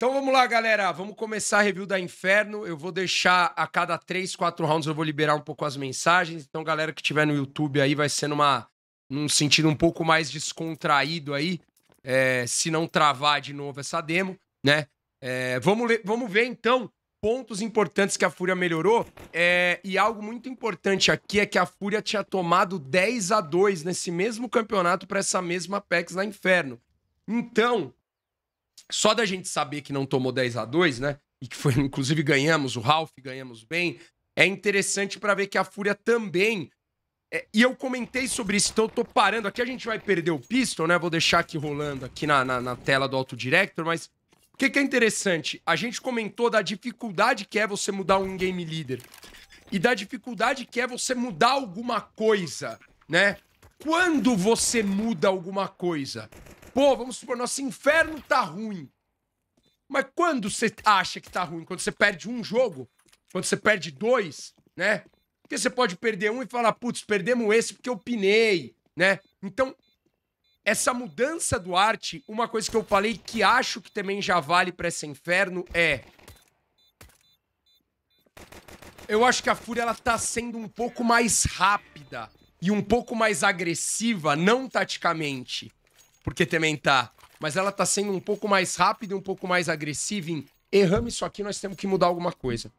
Então vamos lá, galera. Vamos começar a review da Inferno. Eu vou deixar a cada 3, 4 rounds eu vou liberar um pouco as mensagens. Então, galera que tiver no YouTube aí, vai ser numa, num sentido um pouco mais descontraído aí. É, se não travar de novo essa demo, né? É, vamos, vamos ver então pontos importantes que a Fúria melhorou. É, e algo muito importante aqui é que a Fúria tinha tomado 10 a 2 nesse mesmo campeonato para essa mesma PEX na Inferno. Então, só da gente saber que não tomou 10 a 2 né? E que foi, inclusive, ganhamos o Ralph, ganhamos bem. É interessante para ver que a Fúria também. É, e eu comentei sobre isso, então eu tô parando. Aqui a gente vai perder o pistol, né? Vou deixar aqui rolando aqui na, na, na tela do Auto Director, mas o que, que é interessante? A gente comentou da dificuldade que é você mudar um game leader e da dificuldade que é você mudar alguma coisa, né? Quando você muda alguma coisa, Pô, vamos supor, nosso inferno tá ruim. Mas quando você acha que tá ruim? Quando você perde um jogo? Quando você perde dois, né? Porque você pode perder um e falar, putz, perdemos esse porque eu pinei, né? Então, essa mudança do arte, uma coisa que eu falei que acho que também já vale para esse inferno é. Eu acho que a Fúria ela tá sendo um pouco mais rápida e um pouco mais agressiva, não taticamente porque também tá. Mas ela tá sendo um pouco mais rápida e um pouco mais agressiva em erramos isso aqui, nós temos que mudar alguma coisa.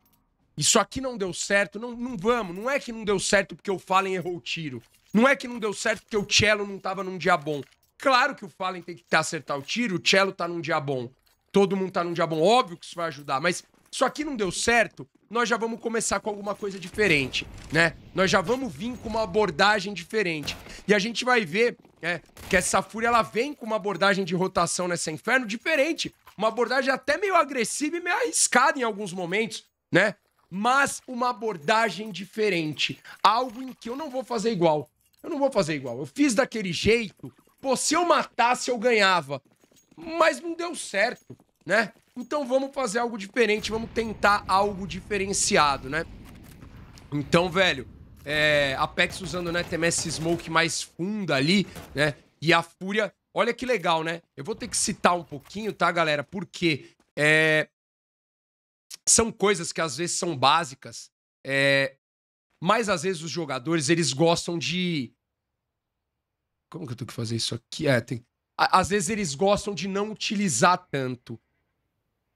Isso aqui não deu certo, não, não vamos. Não é que não deu certo porque o Fallen errou o tiro. Não é que não deu certo porque o Cello não tava num dia bom. Claro que o Fallen tem que acertar o tiro, o Cello tá num dia bom. Todo mundo tá num dia bom. Óbvio que isso vai ajudar, mas isso aqui não deu certo, nós já vamos começar com alguma coisa diferente, né? Nós já vamos vir com uma abordagem diferente. E a gente vai ver é, que essa fúria ela vem com uma abordagem de rotação nessa inferno diferente. Uma abordagem até meio agressiva e meio arriscada em alguns momentos, né? Mas uma abordagem diferente. Algo em que eu não vou fazer igual. Eu não vou fazer igual. Eu fiz daquele jeito. Pô, se eu matasse, eu ganhava. Mas não deu certo, né? Então vamos fazer algo diferente, vamos tentar algo diferenciado, né? Então, velho, é, Apex usando, né, TMS Smoke mais funda ali, né? E a Fúria, olha que legal, né? Eu vou ter que citar um pouquinho, tá, galera? Porque é, são coisas que às vezes são básicas, é, mas às vezes os jogadores, eles gostam de... Como que eu tenho que fazer isso aqui? É, tem... Às vezes eles gostam de não utilizar tanto.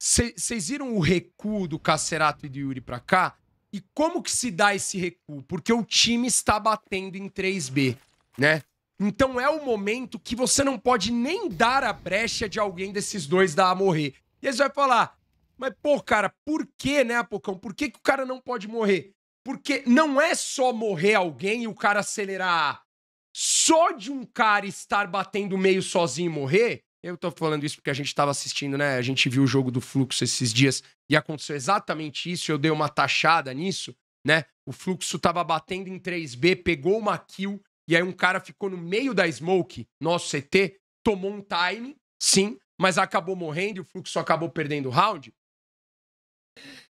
Vocês viram o recuo do Cacerato e do Yuri pra cá? E como que se dá esse recuo? Porque o time está batendo em 3B, né? Então é o momento que você não pode nem dar a brecha de alguém desses dois dar a morrer. E eles vai falar, mas pô, cara, por que, né, Apocão? Por que, que o cara não pode morrer? Porque não é só morrer alguém e o cara acelerar. Só de um cara estar batendo meio sozinho e morrer, eu tô falando isso porque a gente tava assistindo, né? A gente viu o jogo do Fluxo esses dias e aconteceu exatamente isso. Eu dei uma taxada nisso, né? O Fluxo tava batendo em 3B, pegou uma kill e aí um cara ficou no meio da smoke, nosso CT, tomou um time, sim, mas acabou morrendo e o Fluxo acabou perdendo o round.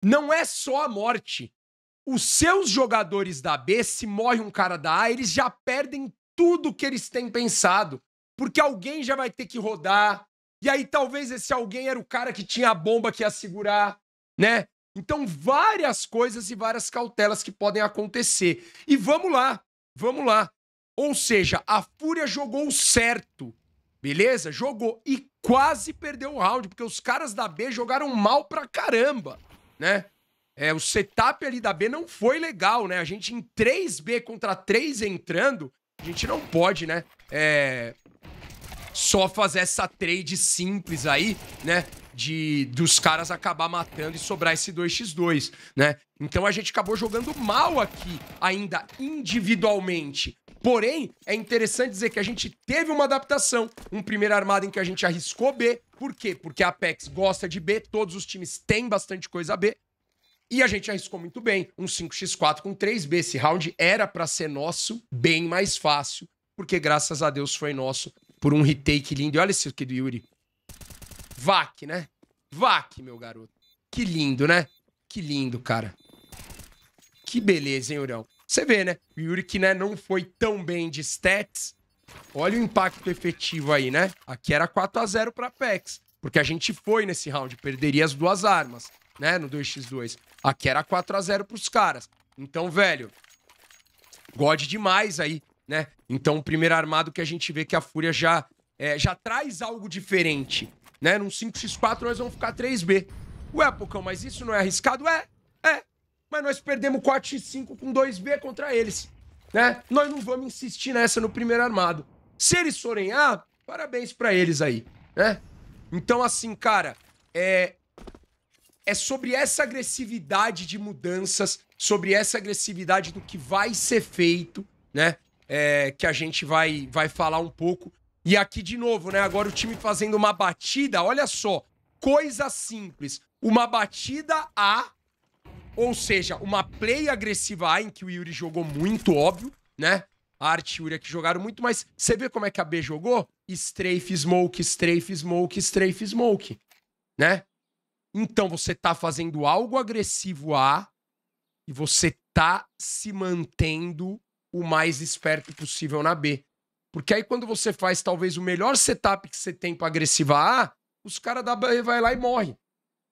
Não é só a morte. Os seus jogadores da B, se morre um cara da A, eles já perdem tudo que eles têm pensado porque alguém já vai ter que rodar. E aí talvez esse alguém era o cara que tinha a bomba que ia segurar, né? Então várias coisas e várias cautelas que podem acontecer. E vamos lá, vamos lá. Ou seja, a Fúria jogou certo, beleza? Jogou e quase perdeu o round, porque os caras da B jogaram mal pra caramba, né? É, o setup ali da B não foi legal, né? A gente em 3B contra 3 entrando, a gente não pode, né? É, só fazer essa trade simples aí, né? De, dos caras acabar matando e sobrar esse 2x2, né? Então a gente acabou jogando mal aqui, ainda individualmente. Porém, é interessante dizer que a gente teve uma adaptação, um primeiro armado em que a gente arriscou B. Por quê? Porque a Apex gosta de B, todos os times têm bastante coisa B. E a gente arriscou muito bem, um 5x4 com 3B. Esse round era para ser nosso, bem mais fácil, porque graças a Deus foi nosso por um retake lindo. E olha isso aqui do Yuri. Vac, né? Vac, meu garoto. Que lindo, né? Que lindo, cara. Que beleza, hein, Urião? Você vê, né? O Yuri que né, não foi tão bem de stats. Olha o impacto efetivo aí, né? Aqui era 4 a 0 pra Pex Porque a gente foi nesse round, perderia as duas armas, né? No 2x2. Aqui era 4 a 0 pros caras. Então, velho, God demais aí, né? Então, o primeiro armado que a gente vê que a Fúria já, é, já traz algo diferente. Né? Num 5x4 nós vamos ficar 3B. Ué, Pocão, mas isso não é arriscado? É, é. Mas nós perdemos 4x5 com 2B contra eles. Né? Nós não vamos insistir nessa no primeiro armado. Se eles forem A, parabéns para eles aí, né? Então, assim, cara, é... É sobre essa agressividade de mudanças, sobre essa agressividade do que vai ser feito, né? é, que a gente vai, vai falar um pouco. E aqui de novo, né? Agora o time fazendo uma batida, olha só, coisa simples. Uma batida A, ou seja, uma play agressiva A, em que o Yuri jogou muito, óbvio, né? A Arte e Yuri aqui jogaram muito, mas você vê como é que a B jogou? Strafe, smoke, strafe, smoke, strafe, smoke, né? Então você tá fazendo algo agressivo A e você tá se mantendo o mais esperto possível na B. Porque aí quando você faz talvez o melhor setup que você tem para agressiva A, os caras da B vai lá e morre.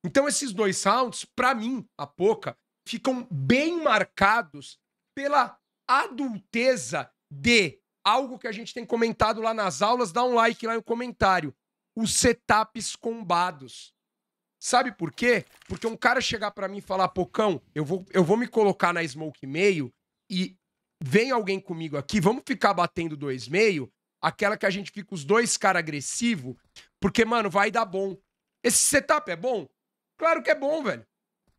Então esses dois rounds, para mim, a pouca, ficam bem marcados pela adulteza de algo que a gente tem comentado lá nas aulas, dá um like lá no comentário. Os setups combados. Sabe por quê? Porque um cara chegar para mim e falar, Pocão, eu vou, eu vou me colocar na smoke meio e vem alguém comigo aqui, vamos ficar batendo dois meio, aquela que a gente fica os dois cara agressivo, porque, mano, vai dar bom. Esse setup é bom? Claro que é bom, velho.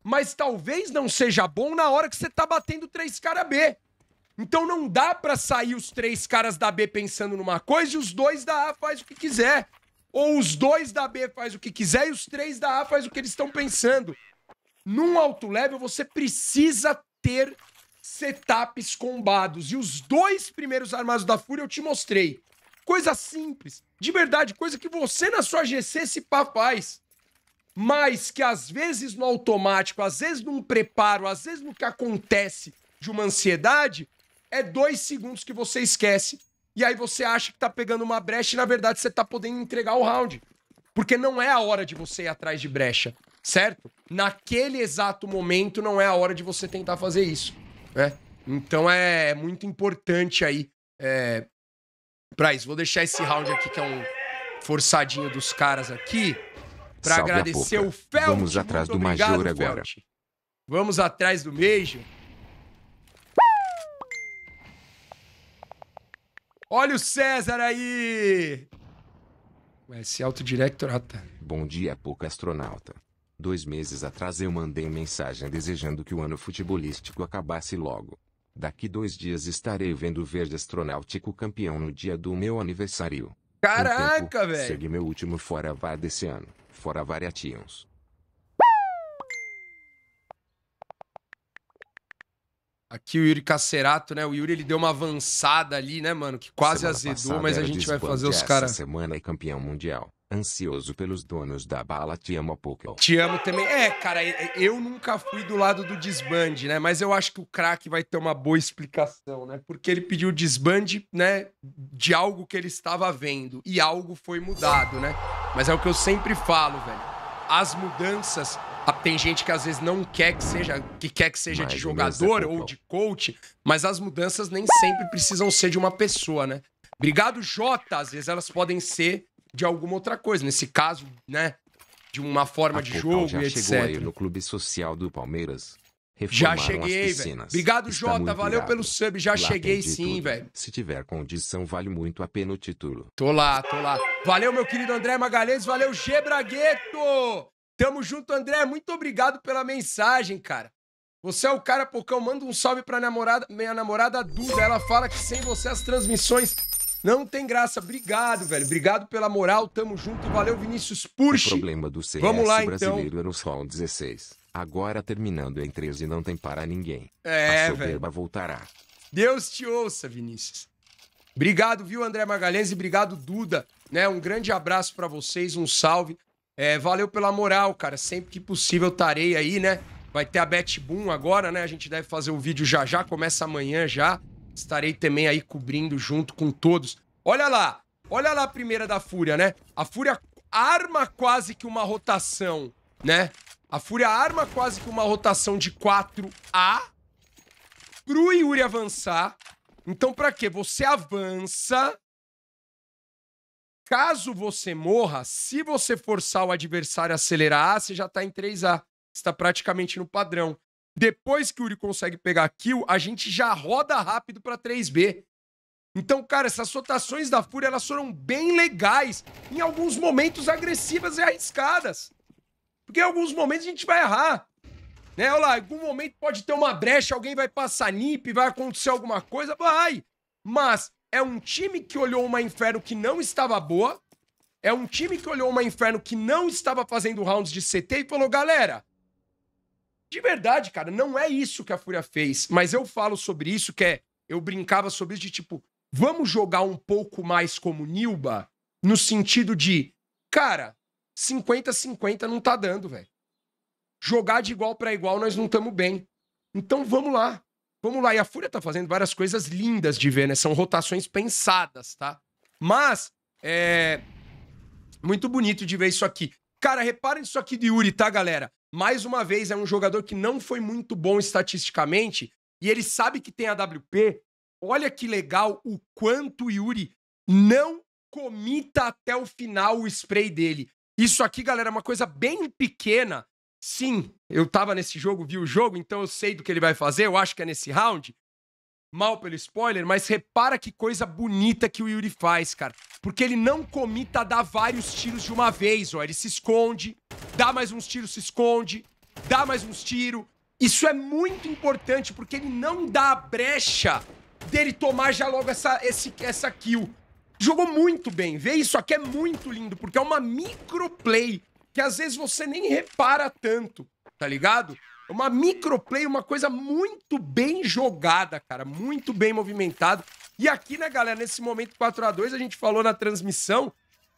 Mas talvez não seja bom na hora que você tá batendo três cara B. Então não dá para sair os três caras da B pensando numa coisa e os dois da A faz o que quiser. Ou os dois da B faz o que quiser e os três da A faz o que eles estão pensando. Num alto level você precisa ter setups combados. E os dois primeiros armados da Fúria eu te mostrei. Coisa simples, de verdade, coisa que você na sua GC se pá faz. Mas que às vezes no automático, às vezes num preparo, às vezes no que acontece de uma ansiedade, é dois segundos que você esquece. E aí você acha que tá pegando uma brecha e na verdade você tá podendo entregar o round. Porque não é a hora de você ir atrás de brecha, certo? Naquele exato momento não é a hora de você tentar fazer isso. Né? Então é, é muito importante aí é, pra isso. Vou deixar esse round aqui, que é um forçadinho dos caras aqui, para agradecer o Felt. Vamos atrás do obrigado, Major agora. Felt. Vamos atrás do Major. Olha o César aí! Esse autodirectorata. Ah, tá. Bom dia, pouca astronauta. Dois meses atrás eu mandei mensagem desejando que o ano futebolístico acabasse logo. Daqui dois dias estarei vendo o verde astronáutico campeão no dia do meu aniversário. Caraca, velho! Segue meu último fora vá desse ano. Fora variations. Aqui o Yuri Cacerato, né? O Yuri ele deu uma avançada ali, né, mano? Que quase semana azedou, mas a gente vai fazer os caras. Semana é campeão mundial ansioso pelos donos da bala, te amo pouco. Te amo também. É, cara, eu nunca fui do lado do desbande, né? Mas eu acho que o craque vai ter uma boa explicação, né? Porque ele pediu desbande, né, de algo que ele estava vendo e algo foi mudado, né? Mas é o que eu sempre falo, velho. As mudanças ah, tem gente que às vezes não quer que seja, que quer que seja de jogador ou de coach, mas as mudanças nem sempre precisam ser de uma pessoa, né? Obrigado, Jota. Às vezes elas podem ser de alguma outra coisa. Nesse caso, né? De uma forma A de jogo já e etc. Chegou aí no Clube Social do Palmeiras. Já cheguei, velho. Obrigado, Jota. Valeu pelo sub. Já lá cheguei sim, velho. Se tiver condição, vale muito a pena o título. Tô lá, tô lá. Valeu, meu querido André Magalhães. Valeu, G. Bragueto. Tamo junto, André. Muito obrigado pela mensagem, cara. Você é o cara, Pocão. Manda um salve pra namorada, minha namorada Duda. Ela fala que sem você as transmissões não tem graça. Obrigado, velho. Obrigado pela moral. Tamo junto. Valeu, Vinícius Puxa. O problema do CS Vamos lá, então. brasileiro então. era o Sol 16. Agora terminando em 13 não tem para ninguém. É, A soberba velho. voltará. Deus te ouça, Vinícius. Obrigado, viu, André Magalhães, e obrigado, Duda. Né? Um grande abraço para vocês, um salve. É, valeu pela moral, cara. Sempre que possível eu estarei aí, né? Vai ter a Bet Boom agora, né? A gente deve fazer o vídeo já já, começa amanhã já. Estarei também aí cobrindo junto com todos. Olha lá, olha lá a primeira da Fúria, né? A Fúria arma quase que uma rotação, né? A Fúria arma quase que uma rotação de 4A. Cru Yuri avançar. Então, pra quê? Você avança. Caso você morra, se você forçar o adversário a acelerar você já tá em 3A. Está praticamente no padrão. Depois que o Uri consegue pegar kill, a gente já roda rápido para 3B. Então, cara, essas rotações da Fúria, elas foram bem legais. Em alguns momentos, agressivas e arriscadas. Porque em alguns momentos a gente vai errar. Né? Olha lá, em algum momento pode ter uma brecha, alguém vai passar nip, vai acontecer alguma coisa, vai. Mas é um time que olhou uma Inferno que não estava boa. É um time que olhou uma Inferno que não estava fazendo rounds de CT e falou, galera, de verdade, cara, não é isso que a Fúria fez. Mas eu falo sobre isso, que é. Eu brincava sobre isso de tipo, vamos jogar um pouco mais como Nilba, no sentido de, cara, 50-50 não tá dando, velho. Jogar de igual para igual nós não estamos bem. Então vamos lá. Vamos lá. E a Fúria tá fazendo várias coisas lindas de ver, né? São rotações pensadas, tá? Mas, é. Muito bonito de ver isso aqui. Cara, reparem isso aqui de Yuri, tá, galera? Mais uma vez, é um jogador que não foi muito bom estatisticamente e ele sabe que tem AWP. Olha que legal o quanto Yuri não comita até o final o spray dele. Isso aqui, galera, é uma coisa bem pequena. Sim, eu tava nesse jogo, vi o jogo, então eu sei do que ele vai fazer, eu acho que é nesse round mal pelo spoiler, mas repara que coisa bonita que o Yuri faz, cara. Porque ele não comita a dar vários tiros de uma vez, ó. Ele se esconde, dá mais uns tiros, se esconde, dá mais uns tiros. Isso é muito importante, porque ele não dá a brecha dele tomar já logo essa, esse, essa kill. Jogou muito bem. Vê isso aqui é muito lindo, porque é uma microplay que às vezes você nem repara tanto, tá ligado? Uma microplay, uma coisa muito bem jogada, cara, muito bem movimentado. E aqui, né, galera, nesse momento 4 a 2 a gente falou na transmissão,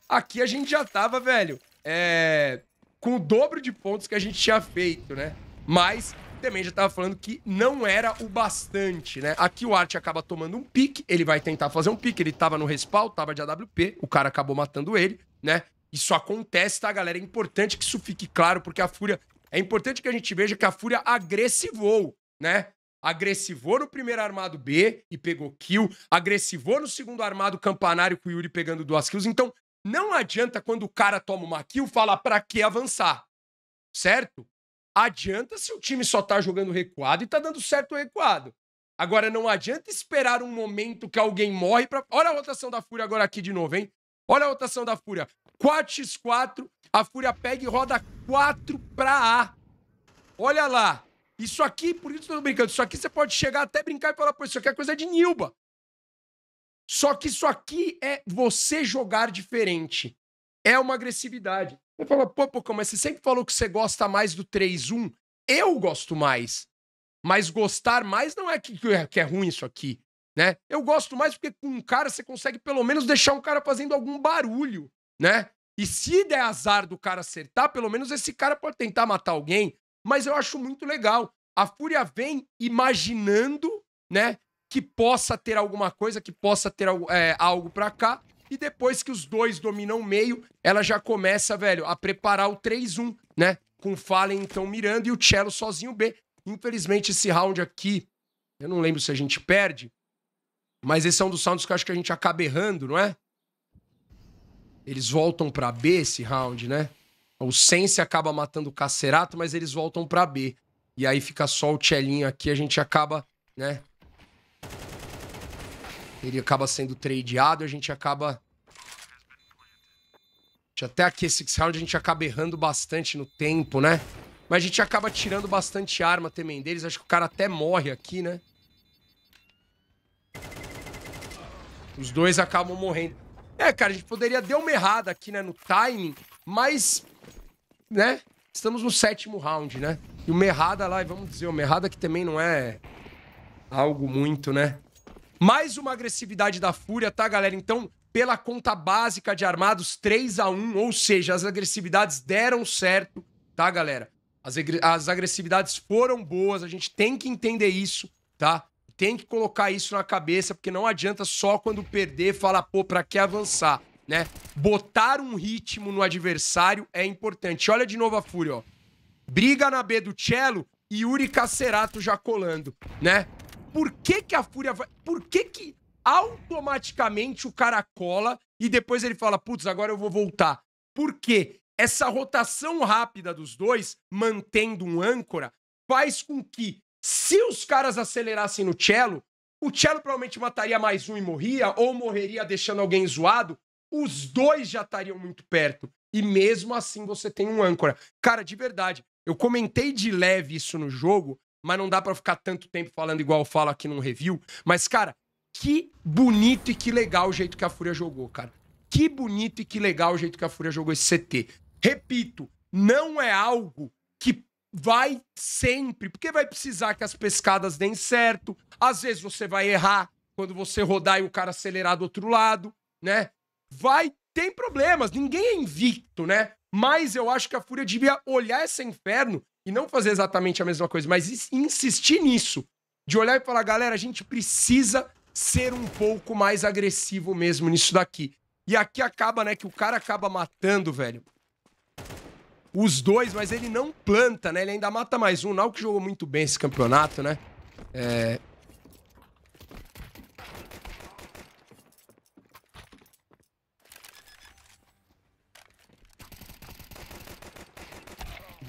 aqui a gente já tava, velho, é... com o dobro de pontos que a gente tinha feito, né? Mas também já tava falando que não era o bastante, né? Aqui o Arte acaba tomando um pique, ele vai tentar fazer um pique, ele tava no respaldo, tava de AWP, o cara acabou matando ele, né? Isso acontece, tá, galera? É importante que isso fique claro, porque a Fúria é importante que a gente veja que a Fúria agressivou, né? Agressivou no primeiro armado B e pegou kill. Agressivou no segundo armado campanário com o Yuri pegando duas kills. Então, não adianta quando o cara toma uma kill falar para que avançar, certo? Adianta se o time só tá jogando recuado e tá dando certo o recuado. Agora, não adianta esperar um momento que alguém morre pra... Olha a rotação da Fúria agora aqui de novo, hein? Olha a rotação da Fúria. 4x4, a Fúria pega e roda 4 pra A. Olha lá. Isso aqui, por isso eu tô brincando, isso aqui você pode chegar até brincar e falar, pô, isso aqui é coisa de Nilba. Só que isso aqui é você jogar diferente. É uma agressividade. Você fala, pô, Pocão, mas você sempre falou que você gosta mais do 3-1. Eu gosto mais. Mas gostar mais não é que, é, que é ruim isso aqui, né? Eu gosto mais porque com um cara você consegue pelo menos deixar um cara fazendo algum barulho, né? E se der azar do cara acertar, pelo menos esse cara pode tentar matar alguém. Mas eu acho muito legal. A Fúria vem imaginando, né? Que possa ter alguma coisa, que possa ter é, algo para cá. E depois que os dois dominam o meio, ela já começa, velho, a preparar o 3-1, né? Com Fallen, então, mirando e o Cello sozinho B. Infelizmente, esse round aqui, eu não lembro se a gente perde, mas esse é um dos sounds que eu acho que a gente acaba errando, não é? Eles voltam para B esse round, né? O Sense acaba matando o Cacerato, mas eles voltam para B. E aí fica só o Tchelinho aqui, a gente acaba, né? Ele acaba sendo tradeado, a gente acaba... Até aqui esse round a gente acaba errando bastante no tempo, né? Mas a gente acaba tirando bastante arma também deles. Acho que o cara até morre aqui, né? Os dois acabam morrendo. É, cara, a gente poderia dar uma errada aqui, né, no timing, mas, né, estamos no sétimo round, né? E uma errada lá, e vamos dizer, uma errada que também não é algo muito, né? Mais uma agressividade da Fúria, tá, galera? Então, pela conta básica de armados, 3 a 1 ou seja, as agressividades deram certo, tá, galera? As, as agressividades foram boas, a gente tem que entender isso, tá? tem que colocar isso na cabeça, porque não adianta só quando perder falar, pô, pra que avançar, né? Botar um ritmo no adversário é importante. Olha de novo a Fúria, ó. Briga na B do Cello e Yuri Cacerato já colando, né? Por que que a Fúria vai... Por que que automaticamente o cara cola e depois ele fala, putz, agora eu vou voltar? Por quê? Essa rotação rápida dos dois, mantendo um âncora, faz com que se os caras acelerassem no cello, o cello provavelmente mataria mais um e morria, ou morreria deixando alguém zoado. Os dois já estariam muito perto. E mesmo assim você tem um âncora. Cara, de verdade, eu comentei de leve isso no jogo, mas não dá para ficar tanto tempo falando igual eu falo aqui num review. Mas, cara, que bonito e que legal o jeito que a Fúria jogou, cara. Que bonito e que legal o jeito que a Fúria jogou esse CT. Repito, não é algo que vai sempre, porque vai precisar que as pescadas deem certo. Às vezes você vai errar quando você rodar e o cara acelerar do outro lado, né? Vai, tem problemas, ninguém é invicto, né? Mas eu acho que a Fúria devia olhar esse inferno e não fazer exatamente a mesma coisa, mas insistir nisso. De olhar e falar, galera, a gente precisa ser um pouco mais agressivo mesmo nisso daqui. E aqui acaba, né, que o cara acaba matando, velho, os dois, mas ele não planta, né? Ele ainda mata mais um. Nau que jogou muito bem esse campeonato, né? É...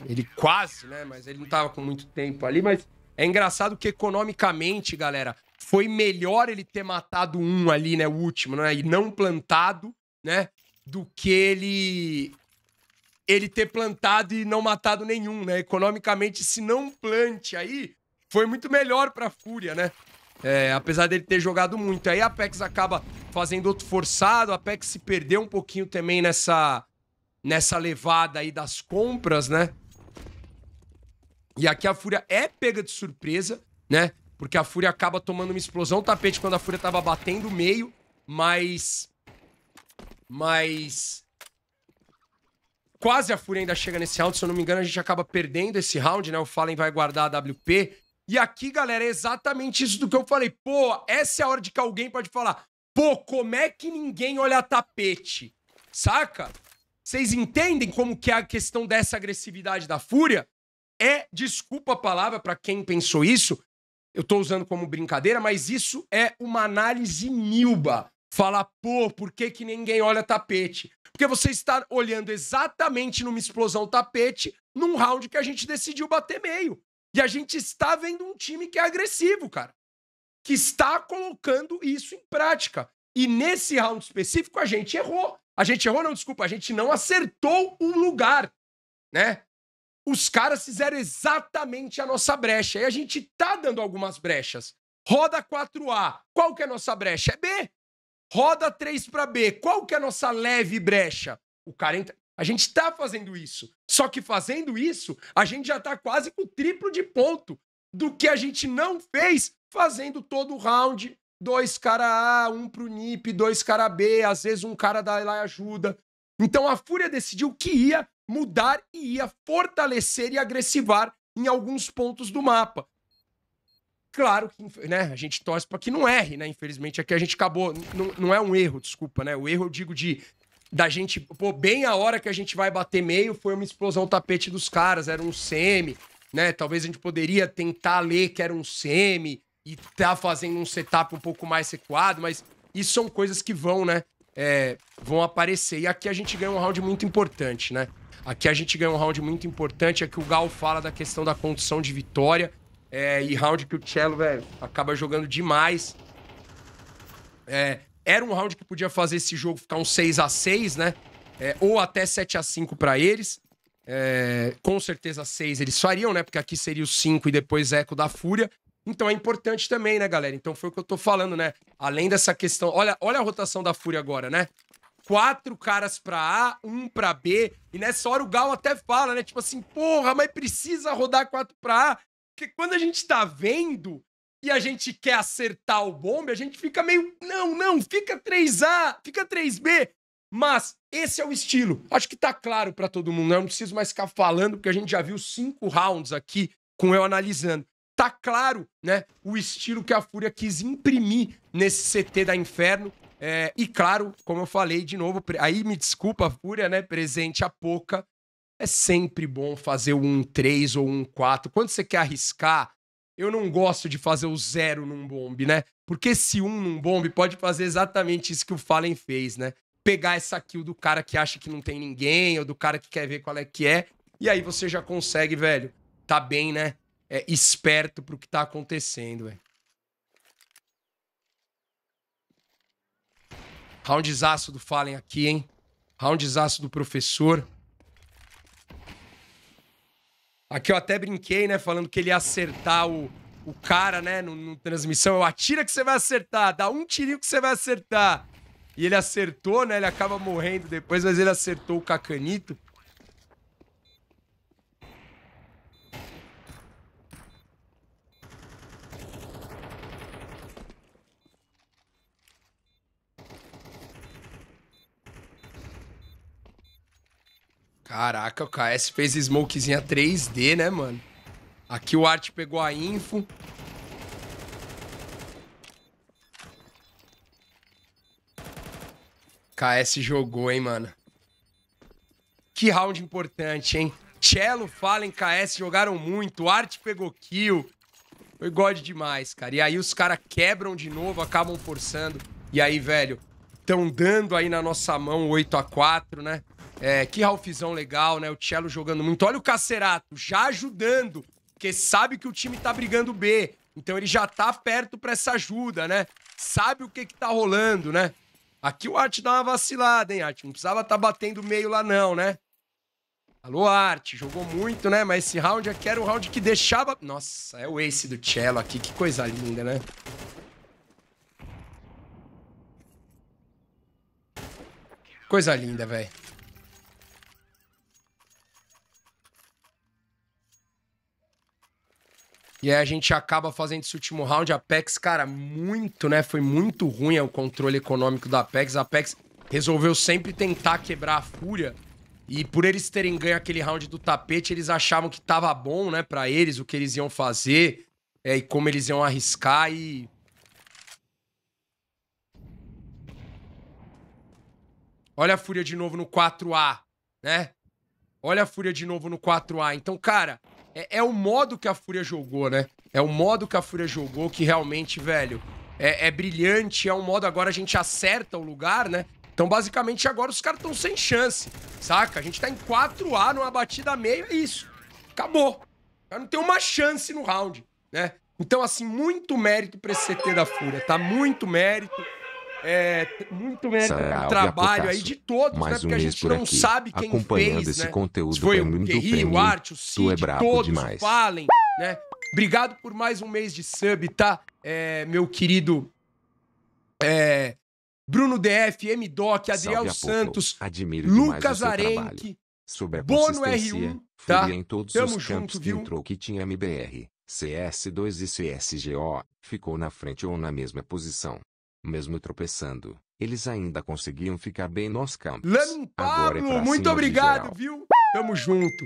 Ele quase, né? Mas ele não tava com muito tempo ali. Mas é engraçado que economicamente, galera, foi melhor ele ter matado um ali, né? O último, né? E não plantado, né? Do que ele ele ter plantado e não matado nenhum, né? Economicamente, se não plante aí, foi muito melhor pra Fúria, né? É, apesar dele ter jogado muito. Aí a Apex acaba fazendo outro forçado, a Apex se perdeu um pouquinho também nessa, nessa levada aí das compras, né? E aqui a Fúria é pega de surpresa, né? Porque a Fúria acaba tomando uma explosão tapete quando a Fúria tava batendo o meio, mas... Mas... Quase a Fúria ainda chega nesse round, se eu não me engano, a gente acaba perdendo esse round, né? O Fallen vai guardar a WP. E aqui, galera, é exatamente isso do que eu falei. Pô, essa é a hora de que alguém pode falar. Pô, como é que ninguém olha tapete? Saca? Vocês entendem como que é a questão dessa agressividade da Fúria? É, desculpa a palavra para quem pensou isso, eu tô usando como brincadeira, mas isso é uma análise milba falar, pô, por que, que ninguém olha tapete? Porque você está olhando exatamente numa explosão tapete, num round que a gente decidiu bater meio. E a gente está vendo um time que é agressivo, cara. Que está colocando isso em prática. E nesse round específico, a gente errou. A gente errou, não, desculpa, a gente não acertou um lugar, né? Os caras fizeram exatamente a nossa brecha. E a gente tá dando algumas brechas. Roda 4A. Qual que é a nossa brecha? É B. Roda 3 para B. Qual que é a nossa leve brecha? O cara entra. A gente está fazendo isso. Só que fazendo isso, a gente já está quase com o triplo de ponto do que a gente não fez fazendo todo o round. Dois cara A, um pro NIP, dois cara B, às vezes um cara dá lá e ajuda. Então a Fúria decidiu que ia mudar e ia fortalecer e agressivar em alguns pontos do mapa. Claro que né, a gente torce para que não erre, né? Infelizmente, aqui é a gente acabou. Não, não é um erro, desculpa, né? O erro eu digo de da gente, pô, bem a hora que a gente vai bater meio, foi uma explosão tapete dos caras, era um semi, né? Talvez a gente poderia tentar ler que era um semi e tá fazendo um setup um pouco mais recuado, mas isso são coisas que vão, né? É, vão aparecer. E aqui a gente ganha um round muito importante, né? Aqui a gente ganha um round muito importante, é que o Gal fala da questão da condição de vitória. É, e round que o Cello, velho, acaba jogando demais. É, era um round que podia fazer esse jogo ficar um 6 a 6 né? É, ou até 7 a 5 para eles. É, com certeza 6 eles fariam, né? Porque aqui seria o 5 e depois Eco da Fúria. Então é importante também, né, galera? Então foi o que eu tô falando, né? Além dessa questão. Olha, olha a rotação da Fúria agora, né? quatro caras pra A, um pra B. E nessa hora o Gal até fala, né? Tipo assim, porra, mas precisa rodar quatro pra A. Porque quando a gente tá vendo e a gente quer acertar o bombe, a gente fica meio. Não, não, fica 3A, fica 3B. Mas esse é o estilo. Acho que tá claro para todo mundo. Né? Eu não preciso mais ficar falando, porque a gente já viu cinco rounds aqui com eu analisando. Tá claro, né? O estilo que a Fúria quis imprimir nesse CT da Inferno. É, e claro, como eu falei de novo, aí me desculpa, Fúria, né? Presente a pouca é sempre bom fazer um 3 ou um 4. Quando você quer arriscar, eu não gosto de fazer o zero num bombe, né? Porque esse um num bombe pode fazer exatamente isso que o Fallen fez, né? Pegar essa kill do cara que acha que não tem ninguém, ou do cara que quer ver qual é que é. E aí você já consegue, velho. Tá bem, né? É, esperto pro que tá acontecendo, velho. Roundzaço do Fallen aqui, hein? Roundzaço do professor. Aqui eu até brinquei, né? Falando que ele ia acertar o, o cara, né? No, no transmissão. Eu atira que você vai acertar, dá um tirinho que você vai acertar. E ele acertou, né? Ele acaba morrendo depois, mas ele acertou o Cacanito. Caraca, o KS fez smokezinha 3D, né, mano? Aqui o Art pegou a info. KS jogou, hein, mano? Que round importante, hein? Cello, Fallen, KS jogaram muito. Art pegou kill. Foi god demais, cara. E aí os caras quebram de novo, acabam forçando. E aí, velho, estão dando aí na nossa mão 8 a 4 né? É, que Ralfizão legal, né? O Cello jogando muito. Olha o Cacerato já ajudando, porque sabe que o time tá brigando B. Então ele já tá perto pra essa ajuda, né? Sabe o que que tá rolando, né? Aqui o Arte dá uma vacilada, hein, Arte? Não precisava tá batendo meio lá não, né? Alô, Arte. Jogou muito, né? Mas esse round aqui era um round que deixava... Nossa, é o ace do Cello aqui. Que coisa linda, né? Coisa linda, velho. E aí a gente acaba fazendo esse último round. A Apex, cara, muito, né? Foi muito ruim o controle econômico da Apex. A Apex resolveu sempre tentar quebrar a fúria. E por eles terem ganho aquele round do tapete, eles achavam que tava bom, né, para eles, o que eles iam fazer é, e como eles iam arriscar e. Olha a fúria de novo no 4A, né? Olha a Fúria de novo no 4A. Então, cara, é, é, o modo que a Fúria jogou, né? É o modo que a Fúria jogou que realmente, velho, é, é brilhante. É um modo agora a gente acerta o lugar, né? Então, basicamente, agora os caras estão sem chance, saca? A gente tá em 4A numa batida meio, é isso. Acabou. Já não tem uma chance no round, né? Então, assim, muito mérito pra esse CT da Fúria, tá? Muito mérito. É, muito mérito trabalho aí de todos, né? Mais né? Porque um a gente não aqui, sabe quem acompanhando fez, esse né? conteúdo foi o Guerri, o Arte, o é Cid, é brabo todos demais. falem, né? Obrigado por mais um mês de sub, tá? É, meu querido é, Bruno DF, M Doc, Adriel Santos, Lucas Arenque, sobre a é Bono R1, tá? Em todos Tamo os junto, viu? entrou que tinha MBR, CS2 e CSGO, ficou na frente ou na mesma posição. Mesmo tropeçando, eles ainda conseguiam ficar bem nos campos. agora é muito obrigado, viu? Tamo junto.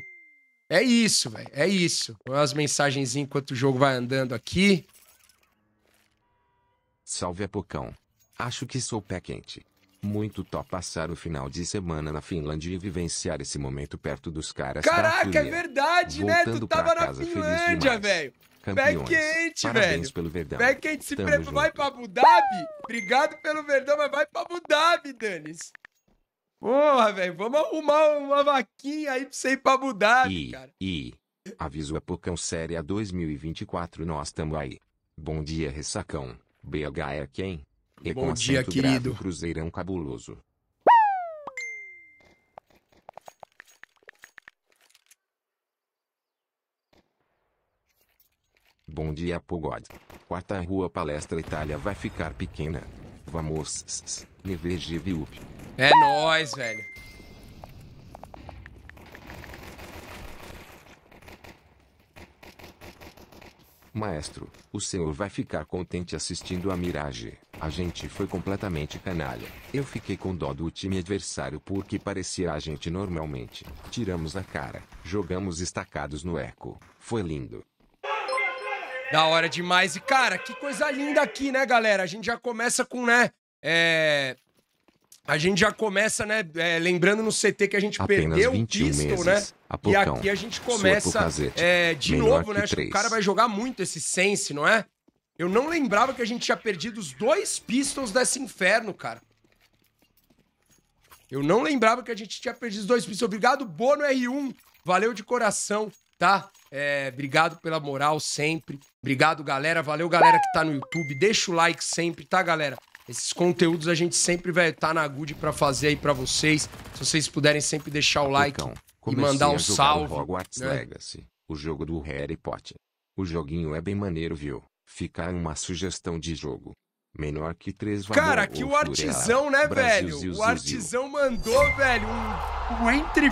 É isso, velho. É isso. Vou as mensagens enquanto o jogo vai andando aqui. Salve, Apocão. Acho que sou pé quente. Muito top passar o final de semana na Finlândia e vivenciar esse momento perto dos caras. Caraca, é verdade, Voltando né? Tu tava na Finlândia, velho. Campeões. quente, Parabéns velho. pelo Verdão. Backend se pre... vai pra Abu Dhabi? Obrigado pelo Verdão, mas vai pra Abu Dhabi, Danis. Porra, velho. Vamos arrumar uma vaquinha aí pra você ir pra Abu Dhabi, e, cara. E aviso a é Pocão Série A 2024, nós tamo aí. Bom dia, ressacão. BH é quem? E Bom dia, querido. Grave, cruzeirão cabuloso. Bom dia Pogod. Quarta rua palestra Itália vai ficar pequena. Vamos. Nevegiviup. É nóis, velho. Maestro, o senhor vai ficar contente assistindo a Mirage. A gente foi completamente canalha. Eu fiquei com dó do time adversário porque parecia a gente normalmente. Tiramos a cara, jogamos estacados no eco. Foi lindo. Da hora demais. E, cara, que coisa linda aqui, né, galera? A gente já começa com, né? É... A gente já começa, né? É, lembrando no CT que a gente Apenas perdeu o Pistol, né? meses. né? A E aqui a gente começa é, de menor novo, né? Acho que o cara vai jogar muito esse Sense, não é? Eu não lembrava que a gente tinha perdido os dois Pistols desse inferno, cara. Eu não lembrava que a gente tinha perdido os dois Pistols. Obrigado, Bono R1. Valeu de coração tá? É, obrigado pela moral sempre. Obrigado, galera. Valeu, galera que tá no YouTube. Deixa o like sempre, tá, galera? Esses conteúdos a gente sempre vai estar tá na Good para fazer aí para vocês. Se vocês puderem sempre deixar o like então, e mandar um salve. Hogwarts né? Legacy, o jogo do Harry Potter. O joguinho é bem maneiro, viu? Fica uma sugestão de jogo. Menor que três valores. Cara, que o artesão, né, Brasil, velho? o artesão mandou, velho, um, um entre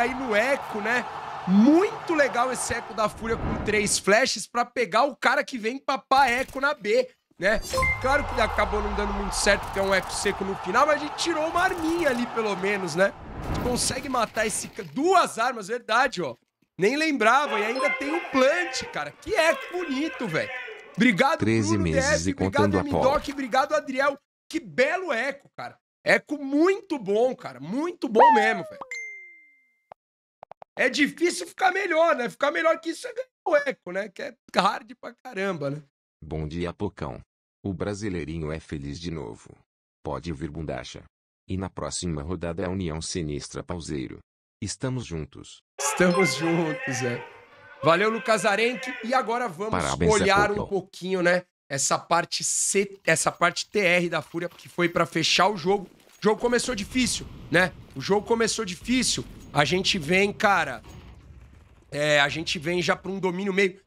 aí no eco, né? Muito legal esse eco da Fúria com três flashes para pegar o cara que vem papar eco na B, né? Claro que acabou não dando muito certo, porque é um eco seco no final, mas a gente tirou uma arminha ali, pelo menos, né? Consegue matar esse... Duas armas, verdade, ó. Nem lembrava, e ainda tem o um plant, cara. Que eco bonito, velho. Obrigado, 13 Bruno meses Def, e obrigado, MDoc, obrigado, Adriel. Que belo eco, cara. Eco muito bom, cara. Muito bom mesmo, velho é difícil ficar melhor, né? Ficar melhor que isso é ganhar o eco, né? Que é hard pra caramba, né? Bom dia, Pocão. O brasileirinho é feliz de novo. Pode vir bundacha. E na próxima rodada é a União Sinistra Pauseiro. Estamos juntos. Estamos juntos, é. Valeu, Lucas Arenque. E agora vamos Parabéns, olhar um pouquinho, né? Essa parte, C, essa parte TR da Fúria, que foi para fechar o jogo. O jogo começou difícil, né? O jogo começou difícil. A gente vem, cara. É, a gente vem já para um domínio meio.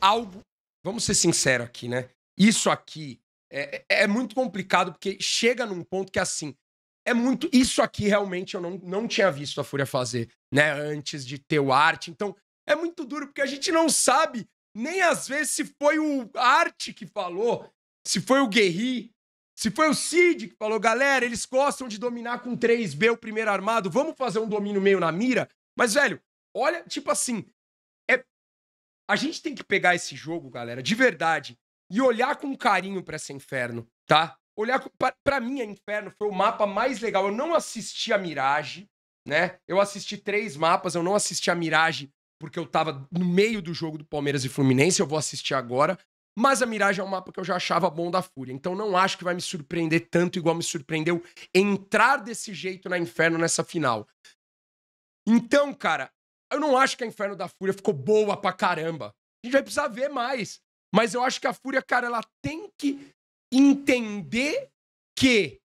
Algo. Vamos ser sinceros aqui, né? Isso aqui é, é, é, muito complicado, porque chega num ponto que assim. É muito. Isso aqui realmente eu não, não tinha visto a Fúria fazer, né? Antes de ter o arte. Então, é muito duro, porque a gente não sabe nem às vezes se foi o arte que falou, se foi o Guerri, se foi o Cid que falou, galera, eles gostam de dominar com 3B o primeiro armado, vamos fazer um domínio meio na mira. Mas, velho, olha, tipo assim, é... a gente tem que pegar esse jogo, galera, de verdade, e olhar com carinho para esse inferno, tá? Olhar com... para mim, o é inferno foi o mapa mais legal. Eu não assisti a Mirage, né? Eu assisti três mapas, eu não assisti a Mirage porque eu tava no meio do jogo do Palmeiras e Fluminense, eu vou assistir agora. Mas a Mirage é um mapa que eu já achava bom da Fúria, então não acho que vai me surpreender tanto igual me surpreendeu entrar desse jeito na Inferno nessa final. Então, cara, eu não acho que a Inferno da Fúria ficou boa pra caramba. A gente vai precisar ver mais. Mas eu acho que a Fúria, cara, ela tem que entender que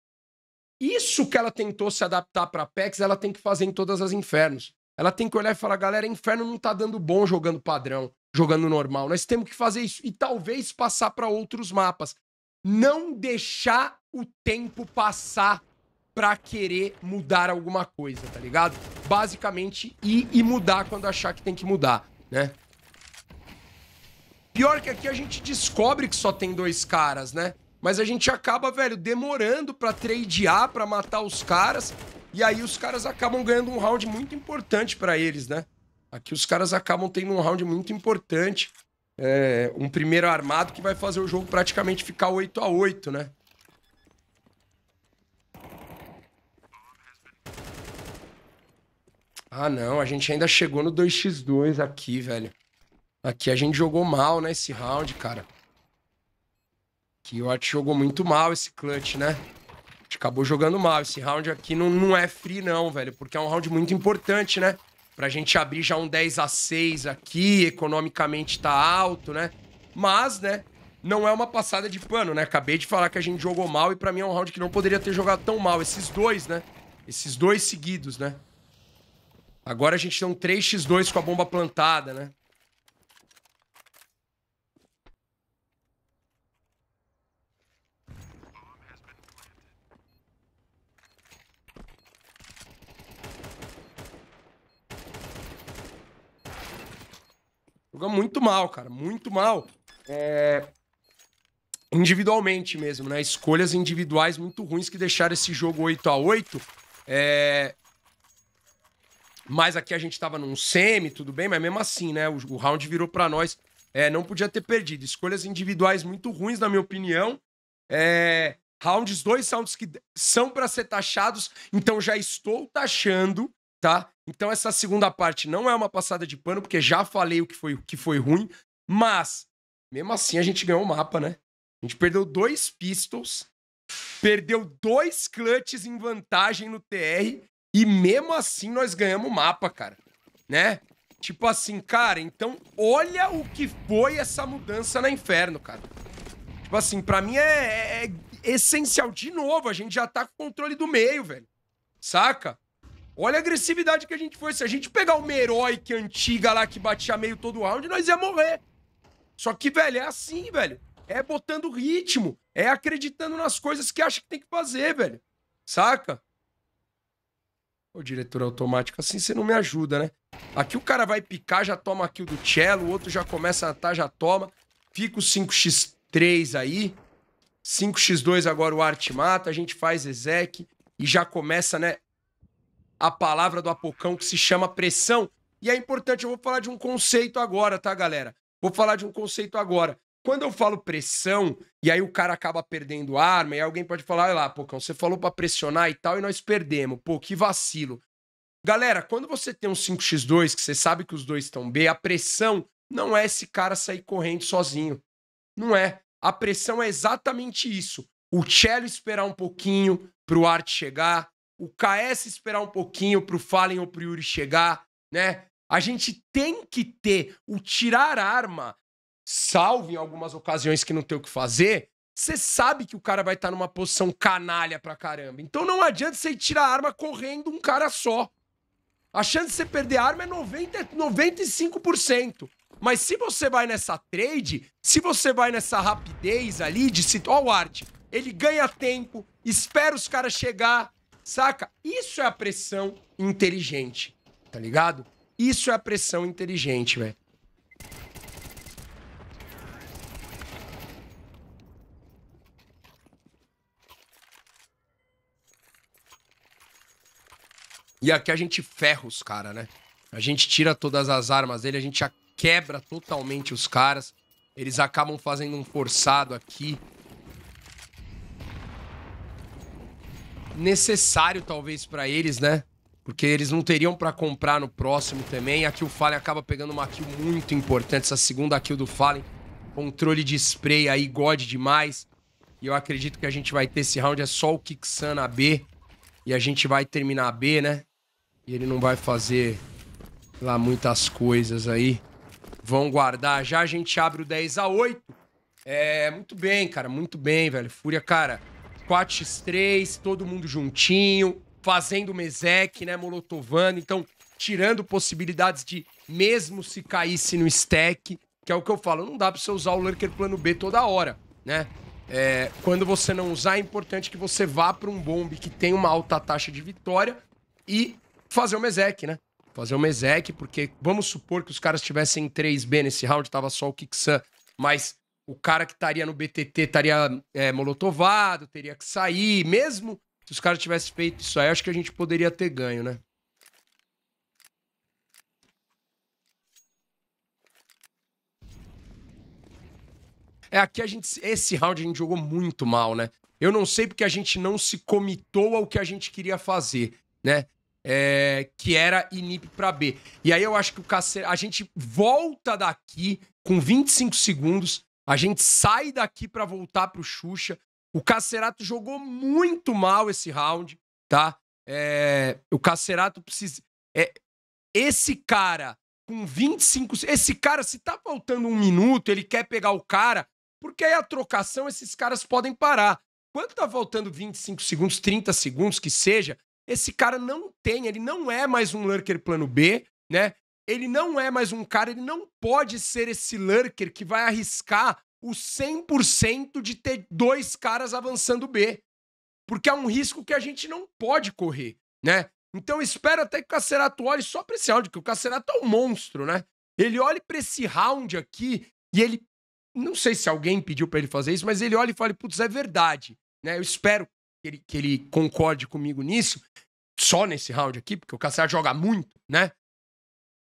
isso que ela tentou se adaptar para PEX, ela tem que fazer em todas as infernos. Ela tem que olhar e falar, galera, inferno não tá dando bom jogando padrão jogando normal. Nós temos que fazer isso e talvez passar para outros mapas. Não deixar o tempo passar para querer mudar alguma coisa, tá ligado? Basicamente ir e mudar quando achar que tem que mudar, né? Pior que aqui a gente descobre que só tem dois caras, né? Mas a gente acaba, velho, demorando para tradear, para matar os caras, e aí os caras acabam ganhando um round muito importante para eles, né? Aqui os caras acabam tendo um round muito importante. É, um primeiro armado que vai fazer o jogo praticamente ficar 8 a 8 né? Ah, não. A gente ainda chegou no 2x2 aqui, velho. Aqui a gente jogou mal, né, esse round, cara. Kiot jogou muito mal esse clutch, né? A gente acabou jogando mal. Esse round aqui não, não é free, não, velho. Porque é um round muito importante, né? para a gente abrir já um 10 a 6 aqui, economicamente está alto, né? Mas, né, não é uma passada de pano, né? Acabei de falar que a gente jogou mal e para mim é um round que não poderia ter jogado tão mal. Esses dois, né? Esses dois seguidos, né? Agora a gente tem um 3x2 com a bomba plantada, né? Joga muito mal, cara. Muito mal. É... Individualmente mesmo, né? Escolhas individuais muito ruins que deixaram esse jogo 8 a 8 é... Mas aqui a gente tava num semi, tudo bem, mas mesmo assim, né? O, round virou para nós. É, não podia ter perdido. Escolhas individuais muito ruins, na minha opinião. É... Rounds, dois rounds que são para ser taxados, então já estou taxando, tá? Então essa segunda parte não é uma passada de pano, porque já falei o que foi, o que foi ruim, mas mesmo assim a gente ganhou o mapa, né? A gente perdeu dois pistols, perdeu dois clutches em vantagem no TR e mesmo assim nós ganhamos o mapa, cara. Né? Tipo assim, cara, então olha o que foi essa mudança na Inferno, cara. Tipo assim, pra mim é, é, é essencial. De novo, a gente já tá com o controle do meio, velho. Saca? Olha a agressividade que a gente foi. Se a gente pegar uma herói que antiga lá, que batia meio todo round, nós ia morrer. Só que, velho, é assim, velho. É botando ritmo. É acreditando nas coisas que acha que tem que fazer, velho. Saca? Ô, diretor automático, assim você não me ajuda, né? Aqui o cara vai picar, já toma aqui o do cello, o outro já começa a atar, já toma. Fica o 5x3 aí. 5x2 agora o arte mata, a gente faz exec e já começa, né? a palavra do Apocão que se chama pressão. E é importante, eu vou falar de um conceito agora, tá, galera? Vou falar de um conceito agora. Quando eu falo pressão, e aí o cara acaba perdendo arma, e alguém pode falar, olha lá, Pocão, você falou para pressionar e tal, e nós perdemos. Pô, que vacilo. Galera, quando você tem um 5x2, que você sabe que os dois estão B, a pressão não é esse cara sair correndo sozinho. Não é. A pressão é exatamente isso. O Cello esperar um pouquinho pro Art chegar, o KS esperar um pouquinho pro Fallen ou pro Yuri chegar, né? A gente tem que ter o tirar arma, salvo em algumas ocasiões que não tem o que fazer, você sabe que o cara vai estar tá numa posição canalha pra caramba. Então não adianta você tirar a arma correndo um cara só. A chance de você perder a arma é 90, 95%. Mas se você vai nessa trade, se você vai nessa rapidez ali de se... Ó, o Art, ele ganha tempo, espera os caras chegar, Saca? Isso é a pressão inteligente, tá ligado? Isso é a pressão inteligente, velho. E aqui a gente ferra os caras, né? A gente tira todas as armas dele, a gente quebra totalmente os caras. Eles acabam fazendo um forçado aqui. necessário, talvez, para eles, né? Porque eles não teriam para comprar no próximo também. Aqui o Fallen acaba pegando uma kill muito importante, essa segunda kill do Fallen. Controle de spray aí, God demais. E eu acredito que a gente vai ter esse round, é só o Kixan na B. E a gente vai terminar a B, né? E ele não vai fazer lá muitas coisas aí. Vão guardar. Já a gente abre o 10 a 8. É, muito bem, cara, muito bem, velho. Fúria, cara. 4x3, todo mundo juntinho, fazendo mesec, né? Molotovando. Então, tirando possibilidades de, mesmo se caísse no stack, que é o que eu falo, não dá pra você usar o Lurker plano B toda hora, né? É, quando você não usar, é importante que você vá para um bombe que tem uma alta taxa de vitória e fazer o mesec, né? Fazer o mesec, porque vamos supor que os caras tivessem 3B nesse round, tava só o Kixan, mas o cara que estaria no BTT estaria é, molotovado, teria que sair. Mesmo se os caras tivessem feito isso aí, acho que a gente poderia ter ganho, né? É, aqui a gente. Esse round a gente jogou muito mal, né? Eu não sei porque a gente não se comitou ao que a gente queria fazer, né? É, que era inip para B. E aí eu acho que o Cacete. A gente volta daqui com 25 segundos a gente sai daqui para voltar pro Xuxa. O Cacerato jogou muito mal esse round, tá? É, o Cacerato precisa. É, esse cara com 25. Esse cara, se tá faltando um minuto, ele quer pegar o cara, porque aí a trocação esses caras podem parar. Quando tá faltando 25 segundos, 30 segundos, que seja, esse cara não tem, ele não é mais um lurker plano B, né? ele não é mais um cara, ele não pode ser esse lurker que vai arriscar o 100% de ter dois caras avançando B. Porque é um risco que a gente não pode correr, né? Então espero até que o Cacerato olhe só pra esse round, porque o Cacerato é um monstro, né? Ele olha para esse round aqui e ele. Não sei se alguém pediu para ele fazer isso, mas ele olha e fala: putz, é verdade. Né? Eu espero que ele, que ele concorde comigo nisso, só nesse round aqui, porque o Cacerato joga muito, né?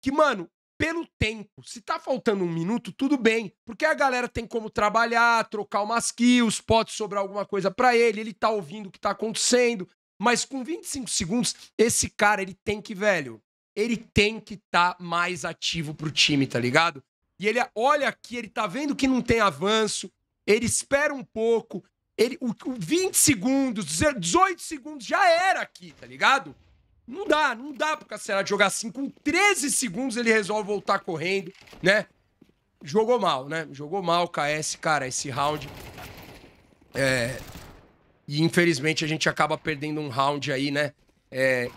que, mano, pelo tempo, se tá faltando um minuto, tudo bem, porque a galera tem como trabalhar, trocar umas kills, pode sobrar alguma coisa para ele, ele tá ouvindo o que tá acontecendo, mas com 25 segundos, esse cara, ele tem que, velho, ele tem que tá mais ativo pro time, tá ligado? E ele olha aqui, ele tá vendo que não tem avanço, ele espera um pouco, ele, o, o 20 segundos, 18 segundos já era aqui, tá ligado? Não dá, não dá pro Cacerati jogar assim. Com 13 segundos ele resolve voltar correndo, né? Jogou mal, né? Jogou mal o KS, cara, esse round. É... E infelizmente a gente acaba perdendo um round aí, né? É...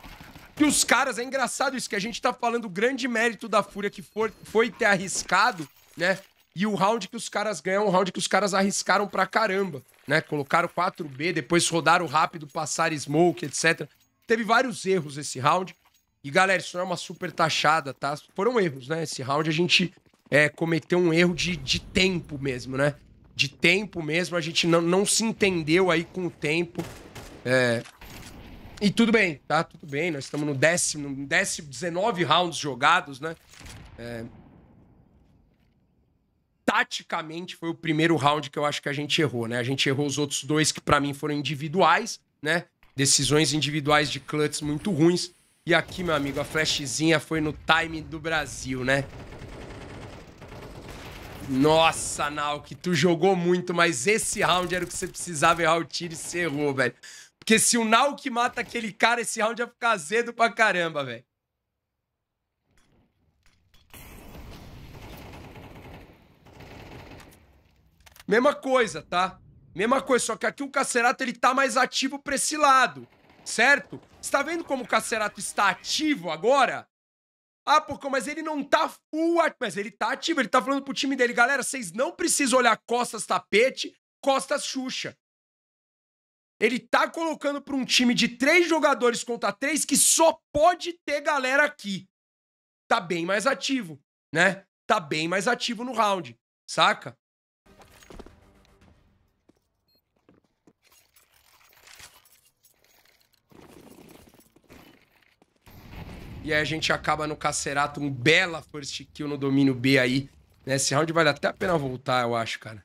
E os caras, é engraçado isso, que a gente tá falando o grande mérito da Fúria que for, foi ter arriscado, né? E o round que os caras ganham, é um round que os caras arriscaram pra caramba, né? Colocaram 4B, depois rodaram rápido, passaram smoke, etc teve vários erros esse round. E, galera, isso não é uma super taxada, tá? Foram erros, né? Esse round a gente é, cometeu um erro de, de tempo mesmo, né? De tempo mesmo, a gente não, não se entendeu aí com o tempo. É... E tudo bem, tá? Tudo bem, nós estamos no décimo, no décimo 19 rounds jogados, né? É... Taticamente foi o primeiro round que eu acho que a gente errou, né? A gente errou os outros dois que para mim foram individuais, né? decisões individuais de cluts muito ruins. E aqui, meu amigo, a flashzinha foi no time do Brasil, né? Nossa, Nauk, tu jogou muito, mas esse round era o que você precisava errar o tiro e você errou, velho. Porque se o Nauk mata aquele cara, esse round ia ficar azedo pra caramba, velho. Mesma coisa, tá? Mesma coisa, só que aqui o Cacerato ele tá mais ativo pra esse lado, certo? Você tá vendo como o Cacerato está ativo agora? Ah, Pocão, mas ele não tá full ativo. Mas ele tá ativo, ele tá falando pro time dele, galera, vocês não precisam olhar costas tapete, costas Xuxa. Ele tá colocando pra um time de três jogadores contra três que só pode ter galera aqui. Tá bem mais ativo, né? Tá bem mais ativo no round, saca? E aí a gente acaba no Cacerato, um bela first kill no domínio B aí. Nesse né? round vale até a pena voltar, eu acho, cara.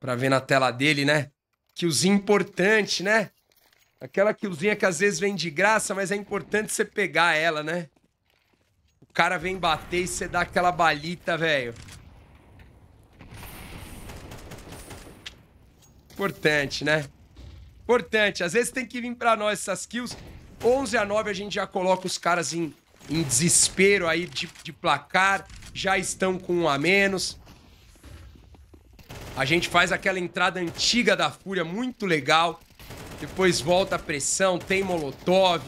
Pra ver na tela dele, né? Killzinho importante, né? Aquela killzinha que às vezes vem de graça, mas é importante você pegar ela, né? O cara vem bater e você dá aquela balita, velho. Importante, né? Importante. Às vezes tem que vir pra nós essas kills. 11 a 9 a gente já coloca os caras em, em desespero aí de, de placar. Já estão com um a menos. A gente faz aquela entrada antiga da Fúria, muito legal. Depois volta a pressão, tem Molotov,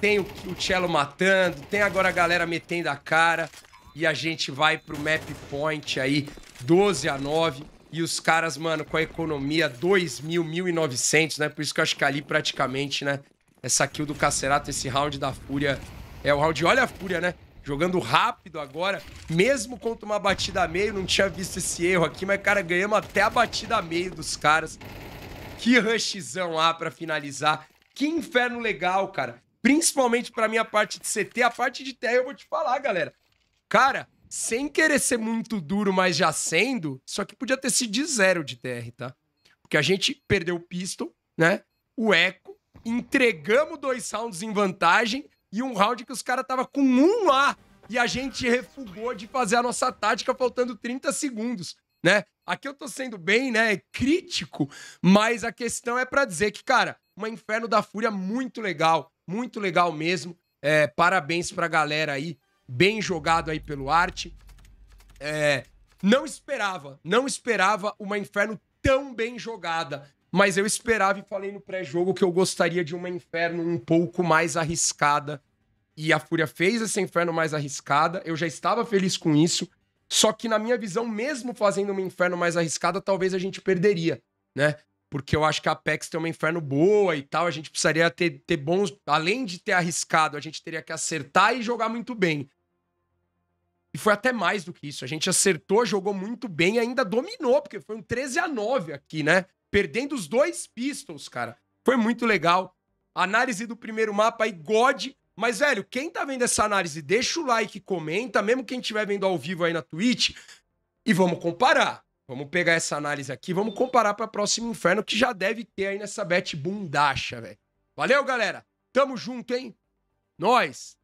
tem o, o Cello matando, tem agora a galera metendo a cara. E a gente vai pro map point aí, 12 a 9. E os caras, mano, com a economia 2 mil, 1.900, né? Por isso que eu acho que ali praticamente, né? essa kill do Cacerato, esse round da Fúria. É o round, olha a Fúria, né? Jogando rápido agora, mesmo contra uma batida a meio, não tinha visto esse erro aqui, mas, cara, ganhamos até a batida a meio dos caras. Que rushzão lá pra finalizar. Que inferno legal, cara. Principalmente pra minha parte de CT, a parte de terra eu vou te falar, galera. Cara, sem querer ser muito duro, mas já sendo, isso aqui podia ter sido de zero de TR, tá? Porque a gente perdeu o pistol, né? O eco entregamos dois rounds em vantagem e um round que os caras tava com um lá e a gente refugou de fazer a nossa tática faltando 30 segundos, né? Aqui eu tô sendo bem, né, crítico, mas a questão é para dizer que, cara, uma Inferno da Fúria muito legal, muito legal mesmo. É, parabéns pra galera aí, bem jogado aí pelo Arte. É, não esperava, não esperava uma Inferno tão bem jogada. Mas eu esperava e falei no pré-jogo que eu gostaria de uma Inferno um pouco mais arriscada. E a Fúria fez essa Inferno mais arriscada. Eu já estava feliz com isso. Só que, na minha visão, mesmo fazendo uma Inferno mais arriscada, talvez a gente perderia, né? Porque eu acho que a Apex tem uma Inferno boa e tal. A gente precisaria ter, ter bons. Além de ter arriscado, a gente teria que acertar e jogar muito bem. E foi até mais do que isso. A gente acertou, jogou muito bem e ainda dominou, porque foi um 13 a 9 aqui, né? perdendo os dois Pistols, cara. Foi muito legal. Análise do primeiro mapa aí, God. Mas, velho, quem tá vendo essa análise, deixa o like, comenta, mesmo quem estiver vendo ao vivo aí na Twitch. E vamos comparar. Vamos pegar essa análise aqui, vamos comparar para próximo inferno, que já deve ter aí nessa bet bundacha, velho. Valeu, galera. Tamo junto, hein? Nós.